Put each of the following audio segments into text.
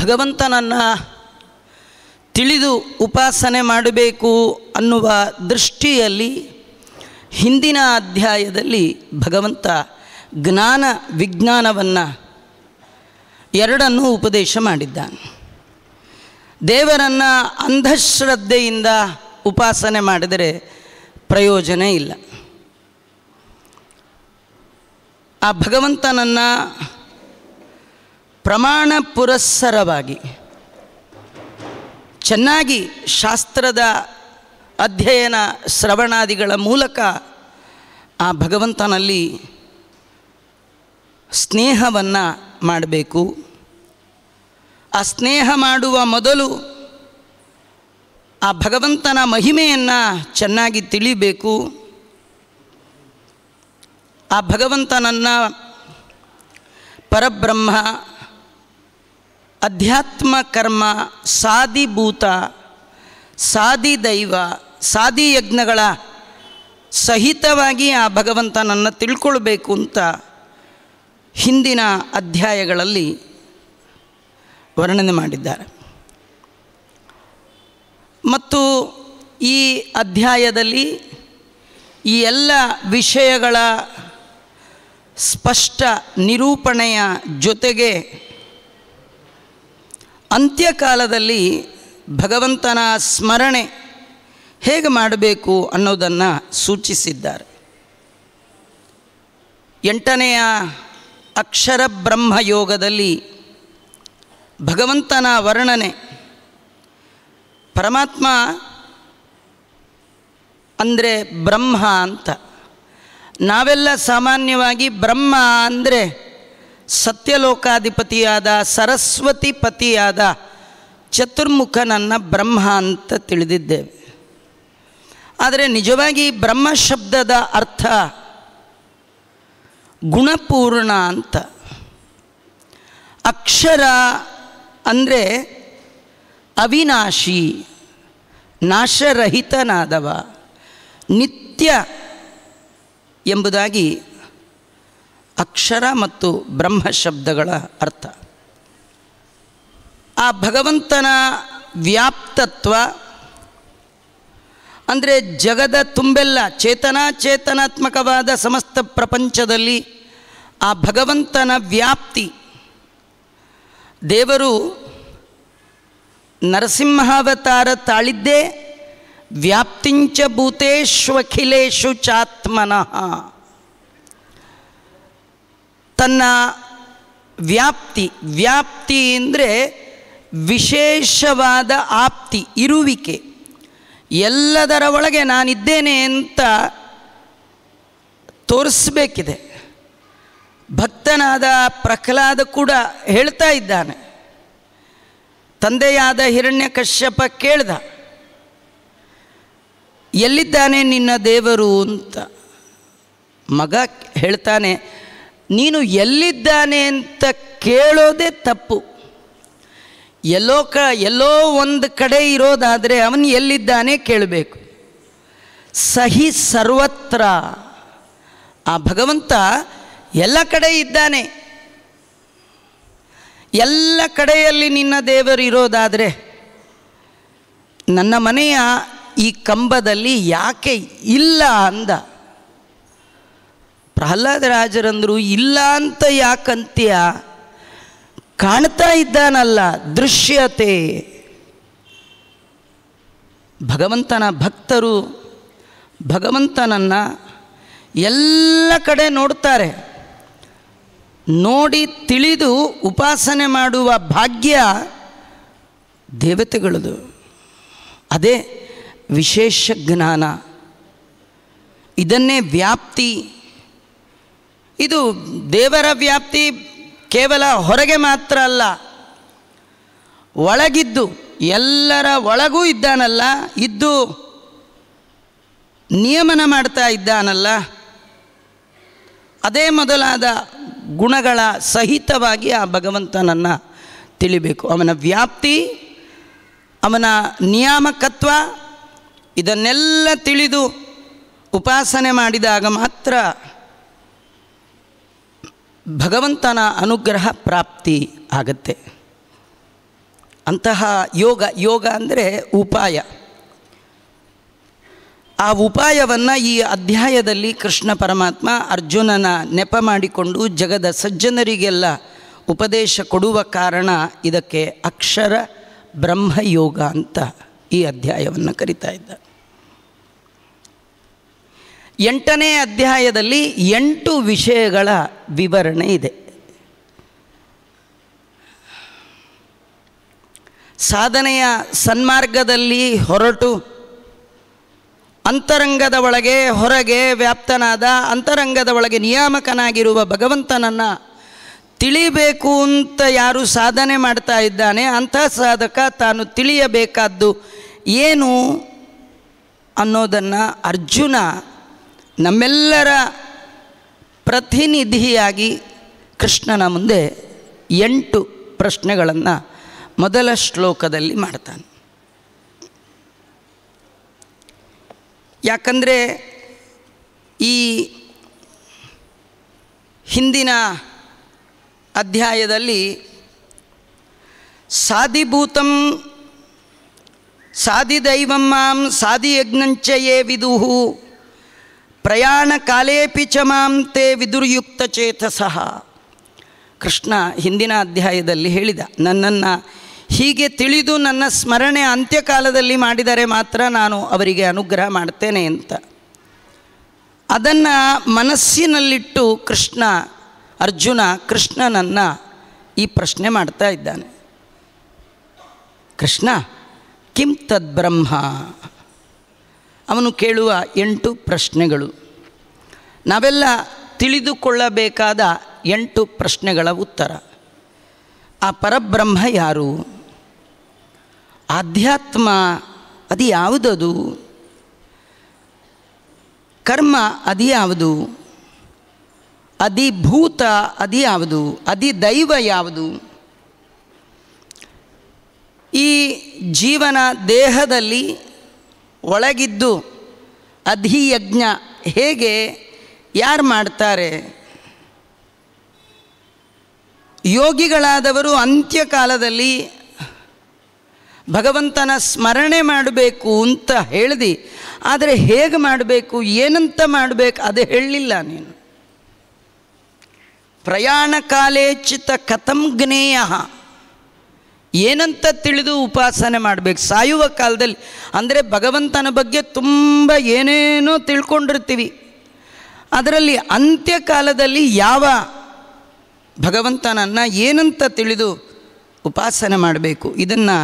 ಭಗವಂತನನ್ನು ತಿಳಿದು ಉಪಾಸನೆ ಮಾಡಬೇಕು ಅನ್ನುವ ದೃಷ್ಟಿಯಲ್ಲಿ ಹಿಂದಿನ ಅಧ್ಯಾಯದಲ್ಲಿ ಭಗವಂತ ಜ್ಞಾನ ವಿಜ್ಞಾನವನ್ನು ಎರಡನ್ನೂ ಉಪದೇಶ ಮಾಡಿದ್ದಾನೆ ದೇವರನ್ನು ಅಂಧಶ್ರದ್ಧೆಯಿಂದ ಉಪಾಸನೆ ಮಾಡಿದರೆ ಪ್ರಯೋಜನ ಇಲ್ಲ ಆ ಭಗವಂತನನ್ನು ಪ್ರಮಾಣ ಪುರಸ್ಸರವಾಗಿ ಚೆನ್ನಾಗಿ ಶಾಸ್ತ್ರದ ಅಧ್ಯಯನ ಶ್ರವಣಾದಿಗಳ ಮೂಲಕ ಆ ಭಗವಂತನಲ್ಲಿ ಸ್ನೇಹವನ್ನು ಮಾಡಬೇಕು ಆ ಸ್ನೇಹ ಮಾಡುವ ಮೊದಲು ಆ ಭಗವಂತನ ಮಹಿಮೆಯನ್ನು ಚೆನ್ನಾಗಿ ತಿಳಿಬೇಕು ಆ ಭಗವಂತನನ್ನು ಪರಬ್ರಹ್ಮ ಅಧ್ಯಾತ್ಮ ಕರ್ಮ ಭೂತ ಸಾದಿ ದೈವ ಸಾದಿ ಯಜ್ಞಗಳ ಸಹಿತವಾಗಿ ಆ ಭಗವಂತ ನನ್ನ ತಿಳ್ಕೊಳ್ಬೇಕು ಅಂತ ಹಿಂದಿನ ಅಧ್ಯಾಯಗಳಲ್ಲಿ ವರ್ಣನೆ ಮಾಡಿದ್ದಾರೆ ಮತ್ತು ಈ ಅಧ್ಯಾಯದಲ್ಲಿ ಈ ಎಲ್ಲ ವಿಷಯಗಳ ಸ್ಪಷ್ಟ ನಿರೂಪಣೆಯ ಜೊತೆಗೆ ಅಂತ್ಯಕಾಲದಲ್ಲಿ ಭಗವಂತನ ಸ್ಮರಣೆ ಹೇಗೆ ಮಾಡಬೇಕು ಅನ್ನೋದನ್ನು ಸೂಚಿಸಿದ್ದಾರೆ ಎಂಟನೆಯ ಅಕ್ಷರ ಬ್ರಹ್ಮಯೋಗದಲ್ಲಿ ಭಗವಂತನ ವರ್ಣನೆ ಪರಮಾತ್ಮ ಅಂದರೆ ಬ್ರಹ್ಮ ಅಂತ ನಾವೆಲ್ಲ ಸಾಮಾನ್ಯವಾಗಿ ಬ್ರಹ್ಮ ಅಂದರೆ ಸತ್ಯಲೋಕಾಧಿಪತಿಯಾದ ಸರಸ್ವತಿ ಪತಿಯಾದ ಚತುರ್ಮುಖನನ್ನು ಬ್ರಹ್ಮ ಅಂತ ತಿಳಿದಿದ್ದೇವೆ ಆದರೆ ನಿಜವಾಗಿ ಬ್ರಹ್ಮ ಶಬ್ದದ ಅರ್ಥ ಗುಣಪೂರ್ಣ ಅಂತ ಅಕ್ಷರ ಅಂದರೆ ಅವಿನಾಶಿ ನಾಶರಹಿತನಾದವ ನಿತ್ಯ ಎಂಬುದಾಗಿ ಅಕ್ಷರ ಮತ್ತು ಬ್ರಹ್ಮ ಶಬ್ದಗಳ ಅರ್ಥ ಆ ಭಗವಂತನ ವ್ಯಾಪ್ತತ್ವ ಅಂದರೆ ಜಗದ ತುಂಬೆಲ್ಲ ಚೇತನ ಚೇತನಾತ್ಮಕವಾದ ಸಮಸ್ತ ಪ್ರಪಂಚದಲ್ಲಿ ಆ ಭಗವಂತನ ವ್ಯಾಪ್ತಿ ದೇವರು ನರಸಿಂಹಾವತಾರ ತಾಳಿದ್ದೇ ವ್ಯಾಪ್ತಿಂಚ ಭೂತೇಷ್ವಖಿಲೇಶು ಚಾತ್ಮನಃ ತನ್ನ ವ್ಯಾಪ್ತಿ ವ್ಯಾಪ್ತಿ ಅಂದರೆ ವಿಶೇಷವಾದ ಆಪ್ತಿ ಇರುವಿಕೆ ಎಲ್ಲದರ ಒಳಗೆ ನಾನಿದ್ದೇನೆ ಅಂತ ತೋರಿಸ್ಬೇಕಿದೆ ಭಕ್ತನಾದ ಪ್ರಹ್ಲಾದ ಕೂಡ ಹೇಳ್ತಾ ಇದ್ದಾನೆ ತಂದೆಯಾದ ಹಿರಣ್ಯ ಕಶ್ಯಪ ಕೇಳ್ದ ಎಲ್ಲಿದ್ದಾನೆ ನಿನ್ನ ದೇವರು ಅಂತ ಮಗ ಹೇಳ್ತಾನೆ ನೀನು ಎಲ್ಲಿದ್ದಾನೆ ಅಂತ ಕೇಳೋದೇ ತಪ್ಪು ಎಲ್ಲೋ ಕ ಎಲ್ಲೋ ಒಂದು ಕಡೆ ಇರೋದಾದರೆ ಅವನು ಎಲ್ಲಿದ್ದಾನೆ ಕೇಳಬೇಕು ಸಹಿ ಸರ್ವತ್ರ ಆ ಭಗವಂತ ಎಲ್ಲ ಕಡೆ ಇದ್ದಾನೆ ಎಲ್ಲ ಕಡೆಯಲ್ಲಿ ನಿನ್ನ ದೇವರು ಇರೋದಾದರೆ ನನ್ನ ಮನೆಯ ಈ ಕಂಬದಲ್ಲಿ ಯಾಕೆ ಇಲ್ಲ ಅಂದ ಪ್ರಹ್ಲಾದರಾಜರಂದರು ಇಲ್ಲ ಅಂತ ಯಾಕಂತ್ಯ ಕಾಣ್ತಾ ಇದ್ದಾನಲ್ಲ ದೃಶ್ಯತೆ ಭಗವಂತನ ಭಕ್ತರು ಭಗವಂತನನ್ನು ಎಲ್ಲ ಕಡೆ ನೋಡ್ತಾರೆ ನೋಡಿ ತಿಳಿದು ಉಪಾಸನೆ ಮಾಡುವ ಭಾಗ್ಯ ದೇವತೆಗಳದು ಅದೇ ವಿಶೇಷ ಜ್ಞಾನ ಇದನ್ನೇ ವ್ಯಾಪ್ತಿ ಇದು ದೇವರ ವ್ಯಾಪ್ತಿ ಕೇವಲ ಹೊರಗೆ ಮಾತ್ರ ಅಲ್ಲ ಒಳಗಿದ್ದು ಎಲ್ಲರ ಒಳಗೂ ಇದ್ದಾನಲ್ಲ ಇದ್ದು ನಿಯಮನ ಮಾಡ್ತಾ ಇದ್ದಾನಲ್ಲ ಅದೇ ಮೊದಲಾದ ಗುಣಗಳ ಸಹಿತವಾಗಿ ಆ ಭಗವಂತನನ್ನು ತಿಳಿಬೇಕು ಅವನ ವ್ಯಾಪ್ತಿ ಅವನ ನಿಯಾಮಕತ್ವ ಇದನ್ನೆಲ್ಲ ತಿಳಿದು ಉಪಾಸನೆ ಮಾಡಿದಾಗ ಮಾತ್ರ ಭಗವಂತನ ಅನುಗ್ರಹ ಪ್ರಾಪ್ತಿ ಆಗತ್ತೆ ಅಂತಹ ಯೋಗ ಯೋಗ ಅಂದರೆ ಉಪಾಯ ಆ ಉಪಾಯವನ್ನು ಈ ಅಧ್ಯಾಯದಲ್ಲಿ ಕೃಷ್ಣ ಪರಮಾತ್ಮ ಅರ್ಜುನನ ನೆಪ ಮಾಡಿಕೊಂಡು ಜಗದ ಸಜ್ಜನರಿಗೆಲ್ಲ ಉಪದೇಶ ಕೊಡುವ ಕಾರಣ ಇದಕ್ಕೆ ಅಕ್ಷರ ಬ್ರಹ್ಮಯೋಗ ಅಂತ ಈ ಅಧ್ಯಾಯವನ್ನು ಕರಿತಾ ಇದ್ದ ಎಂಟನೇ ಅಧ್ಯಾಯದಲ್ಲಿ ಎಂಟು ವಿಷಯಗಳ ವಿವರಣೆ ಇದೆ ಸಾಧನೆಯ ಸನ್ಮಾರ್ಗದಲ್ಲಿ ಹೊರಟು ಅಂತರಂಗದ ಒಳಗೆ ಹೊರಗೆ ವ್ಯಾಪ್ತನಾದ ಅಂತರಂಗದ ಒಳಗೆ ನಿಯಾಮಕನಾಗಿರುವ ಭಗವಂತನನ್ನು ತಿಳಿಬೇಕು ಅಂತ ಯಾರು ಸಾಧನೆ ಮಾಡ್ತಾ ಇದ್ದಾನೆ ಅಂಥ ಸಾಧಕ ತಾನು ತಿಳಿಯಬೇಕಾದ್ದು ಏನು ಅನ್ನೋದನ್ನು ಅರ್ಜುನ ನಮ್ಮೆಲ್ಲರ ಪ್ರತಿನಿಧಿಯಾಗಿ ಕೃಷ್ಣನ ಮುಂದೆ ಎಂಟು ಪ್ರಶ್ನೆಗಳನ್ನು ಮೊದಲ ಶ್ಲೋಕದಲ್ಲಿ ಮಾಡ್ತಾನೆ ಯಾಕಂದರೆ ಈ ಹಿಂದಿನ ಅಧ್ಯಾಯದಲ್ಲಿ ಸಾಧಿಭೂತಂ ಸಾಧಿದೈವಂ ಮಾಂ ಸಾಧಿಯಜ್ಞಂಚಯೇ ವಿದುಹು ಪ್ರಯಾಣ ಕಾಲೇಪಿ ಚಮಾಂತೆ ವಿದುರ್ಯುಕ್ತ ಚೇತಸಃ ಕೃಷ್ಣ ಹಿಂದಿನ ಅಧ್ಯಾಯದಲ್ಲಿ ಹೇಳಿದ ನನ್ನನ್ನು ಹೀಗೆ ತಿಳಿದು ನನ್ನ ಸ್ಮರಣೆ ಅಂತ್ಯಕಾಲದಲ್ಲಿ ಮಾಡಿದರೆ ಮಾತ್ರ ನಾನು ಅವರಿಗೆ ಅನುಗ್ರಹ ಮಾಡ್ತೇನೆ ಅಂತ ಅದನ್ನು ಮನಸ್ಸಿನಲ್ಲಿಟ್ಟು ಕೃಷ್ಣ ಅರ್ಜುನ ಕೃಷ್ಣನನ್ನು ಈ ಪ್ರಶ್ನೆ ಮಾಡ್ತಾ ಇದ್ದಾನೆ ಕೃಷ್ಣ ಕಿಂ ತದ್ಬ್ರಹ್ಮ ಅವನು ಕೇಳುವ ಎಂಟು ಪ್ರಶ್ನೆಗಳು ನಾವೆಲ್ಲ ತಿಳಿದುಕೊಳ್ಳಬೇಕಾದ ಎಂಟು ಪ್ರಶ್ನೆಗಳ ಉತ್ತರ ಆ ಪರಬ್ರಹ್ಮ ಯಾರು ಆಧ್ಯಾತ್ಮ ಅದು ಯಾವುದದು ಕರ್ಮ ಅದು ಯಾವುದು ಅಧಿಭೂತ ಅದು ಯಾವುದು ಅಧಿದೈವ ಯಾವುದು ಈ ಜೀವನ ದೇಹದಲ್ಲಿ ಒಳಗಿದ್ದು ಅಧಿಯಜ್ಞ ಹೇಗೆ ಯಾರು ಮಾಡ್ತಾರೆ ಯೋಗಿಗಳಾದವರು ಅಂತ್ಯಕಾಲದಲ್ಲಿ ಭಗವಂತನ ಸ್ಮರಣೆ ಮಾಡಬೇಕು ಅಂತ ಹೇಳ್ದು ಆದರೆ ಹೇಗೆ ಮಾಡಬೇಕು ಏನಂತ ಮಾಡಬೇಕು ಅದು ಹೇಳಲಿಲ್ಲ ನೀನು ಪ್ರಯಾಣ ಕಾಲೇಚಿತ ಕಥಂ ಜ್ಞೇಯ ಏನಂತ ತಿಳಿದು ಉಪಾಸನೆ ಮಾಡಬೇಕು ಸಾಯುವ ಕಾಲದಲ್ಲಿ ಅಂದರೆ ಭಗವಂತನ ಬಗ್ಗೆ ತುಂಬ ಏನೇನೋ ತಿಳ್ಕೊಂಡಿರ್ತೀವಿ ಅದರಲ್ಲಿ ಅಂತ್ಯಕಾಲದಲ್ಲಿ ಯಾವ ಭಗವಂತನನ್ನು ಏನಂತ ತಿಳಿದು ಉಪಾಸನೆ ಮಾಡಬೇಕು ಇದನ್ನು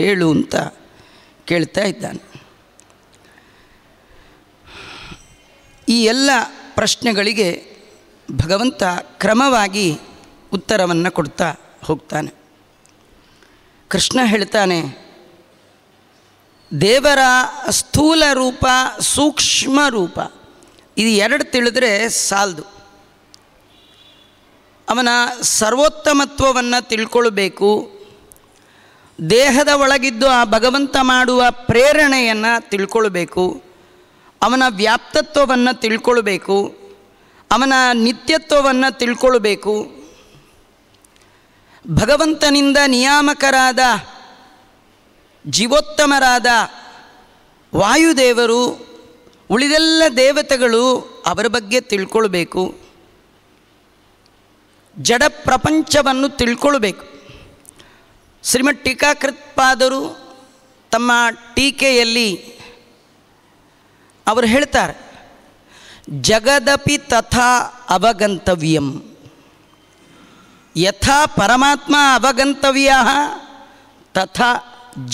ಹೇಳು ಅಂತ ಕೇಳ್ತಾ ಇದ್ದಾನೆ ಈ ಎಲ್ಲ ಪ್ರಶ್ನೆಗಳಿಗೆ ಭಗವಂತ ಕ್ರಮವಾಗಿ ಉತ್ತರವನ್ನು ಕೊಡ್ತಾ ಹೋಗ್ತಾನೆ ಕೃಷ್ಣ ಹೇಳ್ತಾನೆ ದೇವರ ಸ್ಥೂಲ ರೂಪ ಸೂಕ್ಷ್ಮ ರೂಪ ಇದು ಎರಡು ತಿಳಿದ್ರೆ ಸಾಲದು ಅವನ ಸರ್ವೋತ್ತಮತ್ವವನ್ನು ತಿಳ್ಕೊಳ್ಬೇಕು ದೇಹದ ಒಳಗಿದ್ದು ಆ ಭಗವಂತ ಮಾಡುವ ಪ್ರೇರಣೆಯನ್ನು ತಿಳ್ಕೊಳ್ಬೇಕು ಅವನ ವ್ಯಾಪ್ತತ್ವವನ್ನು ತಿಳ್ಕೊಳ್ಬೇಕು ಅವನ ನಿತ್ಯತ್ವವನ್ನು ತಿಳ್ಕೊಳ್ಬೇಕು ಭಗವಂತನಿಂದ ನಿಯಾಮಕರಾದ ಜೀವೋತ್ತಮರಾದ ವಾಯುದೇವರು ಉಳಿದೆಲ್ಲ ದೇವತೆಗಳು ಅವರ ಬಗ್ಗೆ ತಿಳ್ಕೊಳ್ಬೇಕು ಜಡ ಪ್ರಪಂಚವನ್ನು ತಿಳ್ಕೊಳ್ಬೇಕು ಶ್ರೀಮತ್ ಟೀಕಾಕೃತ್ಪಾದರು ತಮ್ಮ ಟೀಕೆಯಲ್ಲಿ ಅವರು ಹೇಳ್ತಾರೆ ಜಗದಪಿ ತಥಾ ಅವಗಂತವ್ಯಂ ಯಥಾ ಪರಮಾತ್ಮ ಅವಗಂತವ್ಯ ತಥಾ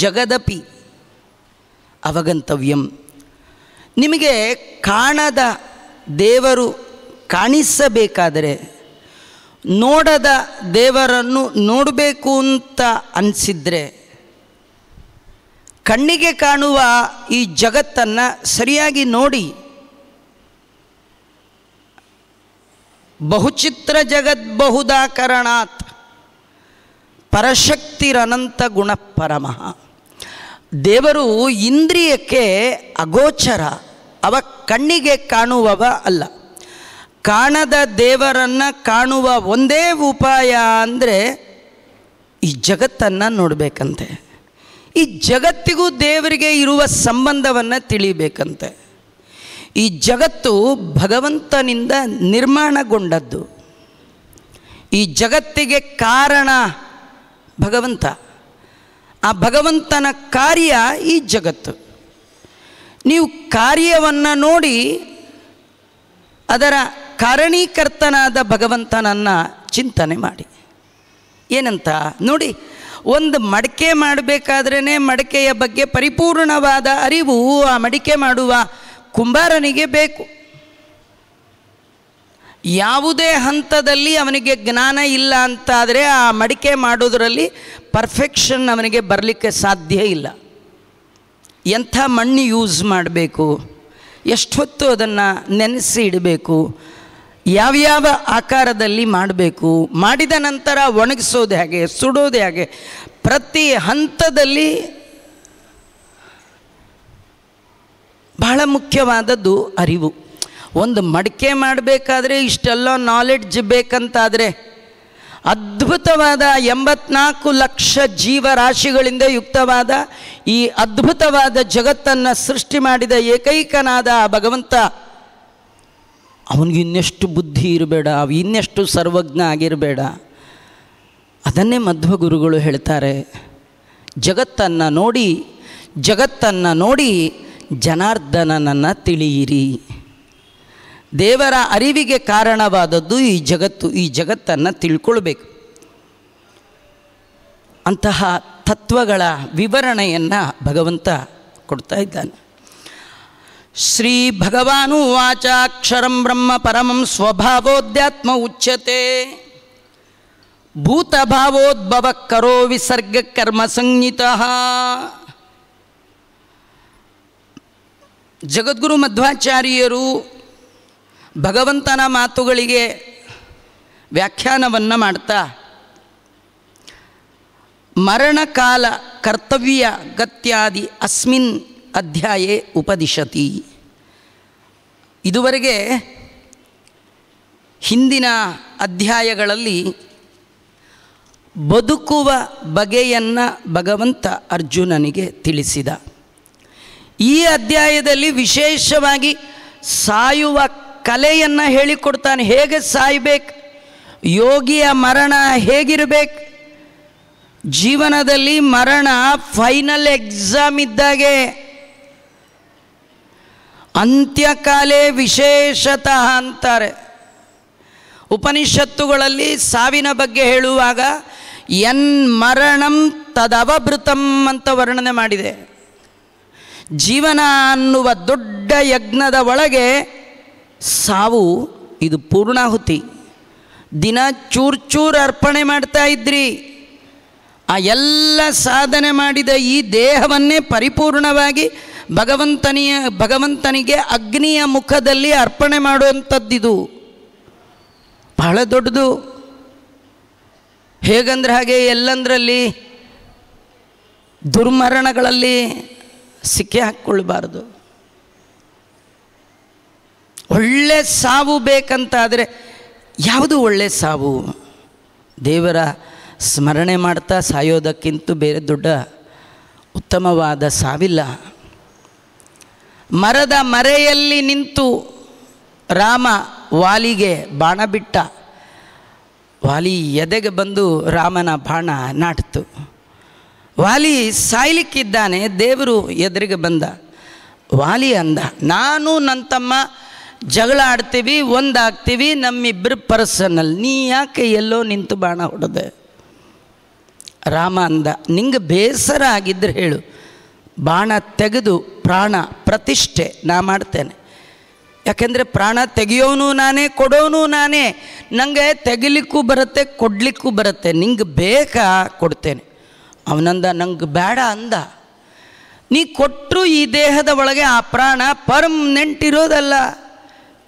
ಜಗದಪಿ ಅವಗಂತವ್ಯಂ ನಿಮಗೆ ಕಾಣದ ದೇವರು ಕಾಣಿಸಬೇಕಾದರೆ ನೋಡದ ದೇವರನ್ನು ನೋಡಬೇಕು ಅಂತ ಅನಿಸಿದರೆ ಕಣ್ಣಿಗೆ ಕಾಣುವ ಈ ಜಗತ್ತನ್ನು ಸರಿಯಾಗಿ ನೋಡಿ ಬಹುಚಿತ್ರ ಜಗದ್ ಬಹುದಾಕರಣಾತ್ ಪರಶಕ್ತಿರನಂತ ಗುಣ ಪರಮಃ ದೇವರು ಇಂದ್ರಿಯಕ್ಕೆ ಅಗೋಚರ ಅವ ಕಣ್ಣಿಗೆ ಕಾಣುವವ ಅಲ್ಲ ಕಾಣದ ದೇವರನ್ನು ಕಾಣುವ ಒಂದೇ ಉಪಾಯ ಅಂದರೆ ಈ ಜಗತ್ತನ್ನು ನೋಡಬೇಕಂತೆ ಈ ಜಗತ್ತಿಗೂ ದೇವರಿಗೆ ಇರುವ ಸಂಬಂಧವನ್ನು ತಿಳಿಬೇಕಂತೆ ಈ ಜಗತ್ತು ಭಗವಂತನಿಂದ ನಿರ್ಮಾಣಗೊಂಡದ್ದು ಈ ಜಗತ್ತಿಗೆ ಕಾರಣ ಭಗವಂತ ಆ ಭಗವಂತನ ಕಾರ್ಯ ಈ ಜಗತ್ತು ನೀವು ಕಾರ್ಯವನ್ನು ನೋಡಿ ಅದರ ಕಾರಣೀಕರ್ತನಾದ ಭಗವಂತನನ್ನು ಚಿಂತನೆ ಮಾಡಿ ಏನಂತ ನೋಡಿ ಒಂದು ಮಡಿಕೆ ಮಾಡಬೇಕಾದ್ರೇ ಮಡಿಕೆಯ ಬಗ್ಗೆ ಪರಿಪೂರ್ಣವಾದ ಅರಿವು ಆ ಮಡಿಕೆ ಮಾಡುವ ಕುಂಬಾರನಿಗೆ ಬೇಕು ಯಾವುದೇ ಹಂತದಲ್ಲಿ ಅವನಿಗೆ ಜ್ಞಾನ ಇಲ್ಲ ಅಂತಾದರೆ ಆ ಮಡಿಕೆ ಮಾಡೋದರಲ್ಲಿ ಪರ್ಫೆಕ್ಷನ್ ಅವನಿಗೆ ಬರಲಿಕ್ಕೆ ಸಾಧ್ಯ ಇಲ್ಲ ಎಂಥ ಮಣ್ಣು ಯೂಸ್ ಮಾಡಬೇಕು ಎಷ್ಟೊತ್ತು ಅದನ್ನು ನೆನೆಸಿ ಇಡಬೇಕು ಯಾವ್ಯಾವ ಆಕಾರದಲ್ಲಿ ಮಾಡಬೇಕು ಮಾಡಿದ ನಂತರ ಒಣಗಿಸೋದು ಹೇಗೆ ಸುಡೋದು ಹೇಗೆ ಪ್ರತಿ ಹಂತದಲ್ಲಿ ಬಹಳ ಮುಖ್ಯವಾದದ್ದು ಅರಿವು ಒಂದು ಮಡಿಕೆ ಮಾಡಬೇಕಾದ್ರೆ ಇಷ್ಟೆಲ್ಲ ನಾಲೆಡ್ಜ್ ಬೇಕಂತಾದರೆ ಅದ್ಭುತವಾದ ಎಂಬತ್ನಾಲ್ಕು ಲಕ್ಷ ಜೀವರಾಶಿಗಳಿಂದ ಯುಕ್ತವಾದ ಈ ಅದ್ಭುತವಾದ ಜಗತ್ತನ್ನು ಸೃಷ್ಟಿ ಮಾಡಿದ ಏಕೈಕನಾದ ಭಗವಂತ ಅವನಿಗೆ ಇನ್ನೆಷ್ಟು ಬುದ್ಧಿ ಇರಬೇಡ ಅವ ಇನ್ನೆಷ್ಟು ಸರ್ವಜ್ಞ ಆಗಿರಬೇಡ ಅದನ್ನೇ ಮಧ್ವ ಗುರುಗಳು ಹೇಳ್ತಾರೆ ಜಗತ್ತನ್ನು ನೋಡಿ ಜಗತ್ತನ್ನು ನೋಡಿ ಜನಾರ್ದನನನ್ನು ತಿಳಿಯಿರಿ ದೇವರ ಅರಿವಿಗೆ ಕಾರಣವಾದದ್ದು ಈ ಜಗತ್ತು ಈ ಜಗತ್ತನ್ನು ತಿಳ್ಕೊಳ್ಬೇಕು ಅಂತಹ ತತ್ವಗಳ ವಿವರಣೆಯನ್ನು ಭಗವಂತ ಕೊಡ್ತಾ ಇದ್ದಾನೆ ಶ್ರೀ ಭಗವಾನು ವಾಚಾಕ್ಷರಂ ಬ್ರಹ್ಮ ಪರಮಂ ಸ್ವಭಾವೋದ್ಯಾತ್ಮ ಉಚ್ಯತೆ ಭೂತಭಾವೋದ್ಭವ ಕರೋ ವಿಸರ್ಗ ಕರ್ಮ ಸಂಹಿತ ಜಗದ್ಗುರು ಮಧ್ವಾಚಾರ್ಯರು ಭಗವಂತನ ಮಾತುಗಳಿಗೆ ವ್ಯಾಖ್ಯಾನವನ್ನು ಮಾಡ್ತಾ ಮರಣಕಾಲ ಕರ್ತವ್ಯ ಗತ್ಯಾದಿ ಅಸ್ಮಿನ್ ಅಧ್ಯಾಯೇ ಉಪದಿಶತಿ ಇದುವರೆಗೆ ಹಿಂದಿನ ಅಧ್ಯಾಯಗಳಲ್ಲಿ ಬದುಕುವ ಬಗೆಯನ್ನು ಭಗವಂತ ಅರ್ಜುನನಿಗೆ ತಿಳಿಸಿದ ಈ ಅಧ್ಯಾಯದಲ್ಲಿ ವಿಶೇಷವಾಗಿ ಸಾಯುವ ಕಲೆಯನ್ನು ಹೇಳಿಕೊಡ್ತಾನೆ ಹೇಗೆ ಸಾಯ್ಬೇಕು ಯೋಗಿಯ ಮರಣ ಹೇಗಿರಬೇಕು ಜೀವನದಲ್ಲಿ ಮರಣ ಫೈನಲ್ ಎಕ್ಸಾಮ್ ಇದ್ದಾಗೆ ಅಂತ್ಯಕಾಲೇ ವಿಶೇಷತಃ ಅಂತಾರೆ ಉಪನಿಷತ್ತುಗಳಲ್ಲಿ ಸಾವಿನ ಬಗ್ಗೆ ಹೇಳುವಾಗ ಎನ್ ಮರಣಂ ತದವಭೃತಂ ಅಂತ ವರ್ಣನೆ ಮಾಡಿದೆ ಜೀವನ ಅನ್ನುವ ದೊಡ್ಡ ಯಜ್ಞದ ಒಳಗೆ ಸಾವು ಇದು ಪೂರ್ಣಾಹುತಿ ದಿನ ಚೂರು ಚೂರು ಅರ್ಪಣೆ ಮಾಡ್ತಾ ಇದ್ರಿ ಆ ಎಲ್ಲ ಸಾಧನೆ ಮಾಡಿದ ಈ ದೇಹವನ್ನೇ ಪರಿಪೂರ್ಣವಾಗಿ ಭಗವಂತನಿಯ ಭಗವಂತನಿಗೆ ಅಗ್ನಿಯ ಮುಖದಲ್ಲಿ ಅರ್ಪಣೆ ಮಾಡುವಂಥದ್ದಿದು ಬಹಳ ದೊಡ್ಡದು ಹೇಗಂದ್ರೆ ಹಾಗೆ ಎಲ್ಲಂದ್ರಲ್ಲಿ ದುರ್ಮರಣಗಳಲ್ಲಿ ಸಿಕ್ಕೆ ಹಾಕ್ಕೊಳ್ಬಾರ್ದು ಒಳ್ಳೆ ಸಾವು ಬೇಕಂತಾದರೆ ಯಾವುದು ಒಳ್ಳೆ ಸಾವು ದೇವರ ಸ್ಮರಣೆ ಮಾಡ್ತಾ ಸಾಯೋದಕ್ಕಿಂತ ಬೇರೆ ದೊಡ್ಡ ಉತ್ತಮವಾದ ಸಾವಿಲ್ಲ ಮರದ ಮರೆಯಲ್ಲಿ ನಿಂತು ರಾಮ ವಾಲಿಗೆ ಬಾಣ ಬಿಟ್ಟ ವಾಲಿ ಎದೆಗೆ ಬಂದು ರಾಮನ ಬಾಣ ನಾಟಿತು ವಾಲಿ ಸಾಯ್ಲಿಕ್ಕಿದ್ದಾನೆ ದೇವರು ಎದುರಿಗೆ ಬಂದ ವಾಲಿ ಅಂದ ನಾನು ನನ್ನ ತಮ್ಮ ಜಗಳ ಆಡ್ತೀವಿ ಒಂದಾಗ್ತೀವಿ ನಮ್ಮಿಬ್ಬರು ಪರ್ಸನಲ್ ನೀ ಯಾಕೆ ಎಲ್ಲೋ ನಿಂತು ಬಾಣ ಹೊಡೆದೆ ರಾಮ ಅಂದ ನಿಂಗೆ ಬೇಸರ ಆಗಿದ್ದರೆ ಹೇಳು ಬಾಣ ತೆಗೆದು ಪ್ರಾಣ ಪ್ರತಿಷ್ಠೆ ನಾ ಮಾಡ್ತೇನೆ ಯಾಕೆಂದರೆ ಪ್ರಾಣ ತೆಗೆಯೋನು ನಾನೇ ಕೊಡೋನು ನಾನೇ ನನಗೆ ತೆಗಿಲಿಕ್ಕೂ ಬರುತ್ತೆ ಕೊಡಲಿಕ್ಕೂ ಬರುತ್ತೆ ನಿಂಗೆ ಬೇಕಾ ಕೊಡ್ತೇನೆ ಅವನಂದ ನಂಗೆ ಬೇಡ ಅಂದ ನೀ ಕೊಟ್ಟರು ಈ ದೇಹದ ಒಳಗೆ ಆ ಪ್ರಾಣ ಪರ್ಮನೆಂಟ್ ಇರೋದಲ್ಲ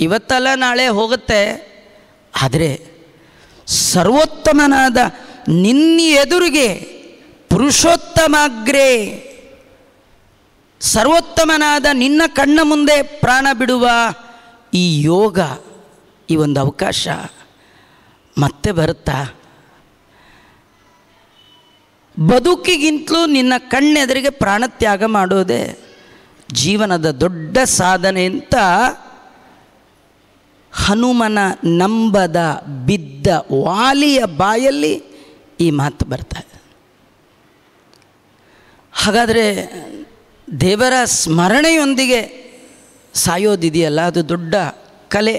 ಇವತ್ತಲ್ಲ ನಾಳೆ ಹೋಗುತ್ತೆ ಆದರೆ ಸರ್ವೋತ್ತಮನಾದ ನಿನ್ನ ಎದುರಿಗೆ ಪುರುಷೋತ್ತಮಾಗ್ರೆ ಸರ್ವೋತ್ತಮನಾದ ನಿನ್ನ ಕಣ್ಣ ಮುಂದೆ ಪ್ರಾಣ ಬಿಡುವ ಈ ಯೋಗ ಈ ಒಂದು ಅವಕಾಶ ಮತ್ತೆ ಬರುತ್ತಾ ಬದುಕಿಗಿಂತಲೂ ನಿನ್ನ ಕಣ್ಣೆದುರಿಗೆ ಪ್ರಾಣತ್ಯಾಗ ಮಾಡೋದೇ ಜೀವನದ ದೊಡ್ಡ ಸಾಧನೆ ಅಂತ ಹನುಮನ ನಂಬದ ಬಿದ್ದ ವಾಲಿಯ ಬಾಯಲ್ಲಿ ಈ ಮಾತು ಬರ್ತಾ ಇದೆ ಹಾಗಾದರೆ ದೇವರ ಸ್ಮರಣೆಯೊಂದಿಗೆ ಸಾಯೋದಿದೆಯಲ್ಲ ಅದು ದೊಡ್ಡ ಕಲೆ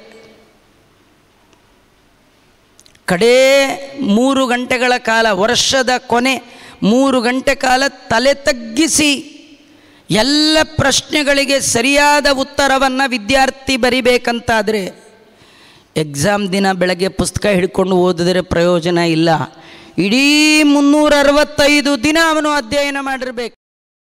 ಕಡೇ ಮೂರು ಗಂಟೆಗಳ ಕಾಲ ವರ್ಷದ ಕೊನೆ ಮೂರು ಗಂಟೆ ಕಾಲ ತಲೆ ತಗ್ಗಿಸಿ ಎಲ್ಲ ಪ್ರಶ್ನೆಗಳಿಗೆ ಸರಿಯಾದ ಉತ್ತರವನ್ನು ವಿದ್ಯಾರ್ಥಿ ಬರಿಬೇಕಂತಾದರೆ ಎಕ್ಸಾಮ್ ದಿನ ಬೆಳಗ್ಗೆ ಪುಸ್ತಕ ಹಿಡ್ಕೊಂಡು ಓದಿದ್ರೆ ಪ್ರಯೋಜನ ಇಲ್ಲ ಇಡೀ ಮುನ್ನೂರ ಅರವತ್ತೈದು ದಿನ ಅವನು ಅಧ್ಯಯನ ಮಾಡಿರಬೇಕು